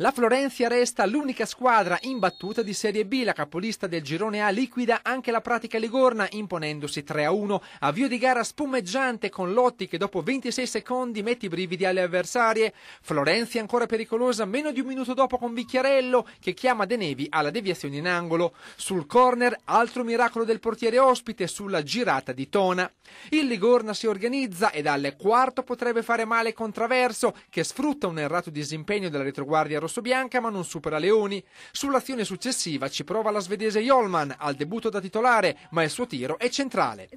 La Florencia resta l'unica squadra imbattuta di Serie B, la capolista del girone A liquida anche la pratica Ligorna imponendosi 3-1. Avvio di gara spumeggiante con Lotti che dopo 26 secondi mette i brividi alle avversarie. Florencia ancora pericolosa meno di un minuto dopo con Vicchiarello che chiama De Nevi alla deviazione in angolo. Sul corner altro miracolo del portiere ospite sulla girata di Tona. Il Ligorna si organizza e dalle quarto potrebbe fare male con Traverso che sfrutta un errato disimpegno della retroguardia rossobianca ma non supera Leoni. Sull'azione successiva ci prova la svedese Jolman al debutto da titolare, ma il suo tiro è centrale.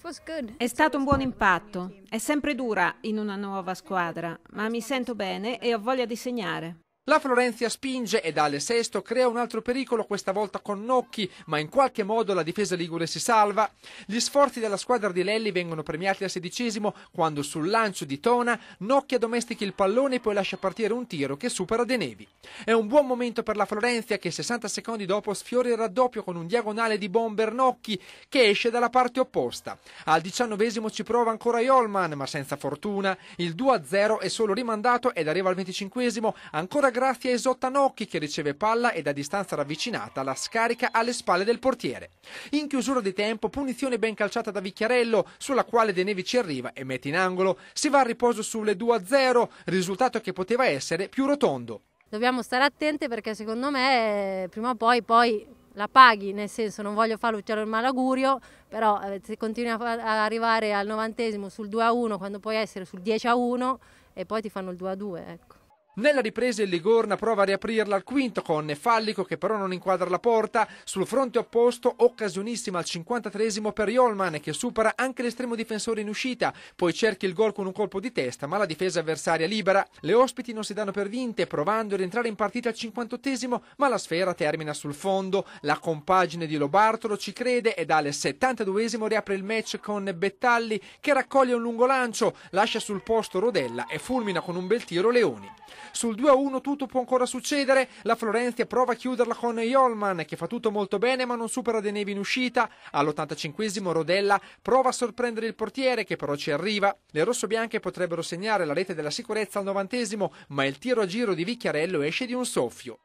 È stato un buon impatto. È sempre dura in una nuova squadra, ma mi sento bene e ho voglia di segnare. La Florenzia spinge ed Ale Sesto crea un altro pericolo, questa volta con Nocchi, ma in qualche modo la difesa ligure si salva. Gli sforzi della squadra di Lelli vengono premiati al sedicesimo, quando sul lancio di Tona Nocchi addomestichi il pallone e poi lascia partire un tiro che supera De Nevi. È un buon momento per la Florenzia che 60 secondi dopo sfiora il raddoppio con un diagonale di bomber Nocchi che esce dalla parte opposta. Al diciannovesimo ci prova ancora Jolman, ma senza fortuna. Il 2-0 è solo rimandato ed arriva al venticinquesimo, ancora grazie a Esottanocchi che riceve palla e da distanza ravvicinata la scarica alle spalle del portiere. In chiusura di tempo punizione ben calciata da Vicchiarello sulla quale De Nevi ci arriva e mette in angolo. Si va a riposo sulle 2-0, risultato che poteva essere più rotondo. Dobbiamo stare attenti perché secondo me prima o poi, poi la paghi, nel senso non voglio fare l'uccello il malagurio, però eh, se continui a arrivare al novantesimo sul 2-1 quando puoi essere sul 10-1 e poi ti fanno il 2-2, ecco. Nella ripresa il Ligorna prova a riaprirla al quinto con Fallico che però non inquadra la porta. Sul fronte opposto occasionissima al 53 per Jolman che supera anche l'estremo difensore in uscita. Poi cerca il gol con un colpo di testa ma la difesa avversaria libera. Le ospiti non si danno per vinte provando a rientrare in partita al 58 ma la sfera termina sul fondo. La compagine di Lobartolo ci crede ed al 72 riapre il match con Bettalli che raccoglie un lungo lancio, lascia sul posto Rodella e fulmina con un bel tiro Leoni. Sul 2-1 tutto può ancora succedere. La Florentia prova a chiuderla con Jolman che fa tutto molto bene ma non supera De Nevi in uscita. All'85 Rodella prova a sorprendere il portiere che però ci arriva. Le rosso-bianche potrebbero segnare la rete della sicurezza al 90 esimo ma il tiro a giro di Vicchiarello esce di un soffio.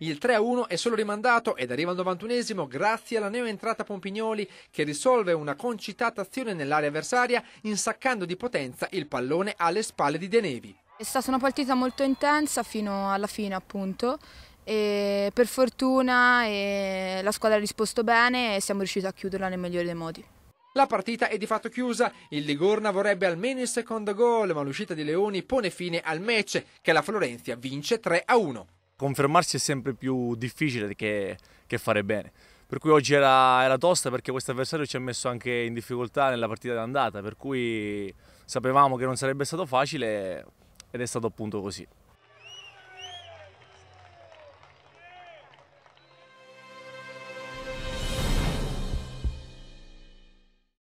Il 3-1 è solo rimandato ed arriva al 91 esimo grazie alla neo entrata Pompignoli che risolve una concitata azione nell'area avversaria insaccando di potenza il pallone alle spalle di De Nevi. È stata una partita molto intensa fino alla fine appunto e per fortuna e la squadra ha risposto bene e siamo riusciti a chiuderla nel migliore dei modi. La partita è di fatto chiusa, il Ligorna vorrebbe almeno il secondo gol, ma l'uscita di Leoni pone fine al match che la Florenzia vince 3 a 1. Confermarsi è sempre più difficile che, che fare bene, per cui oggi era, era tosta perché questo avversario ci ha messo anche in difficoltà nella partita d'andata, per cui sapevamo che non sarebbe stato facile, ed è stato appunto così.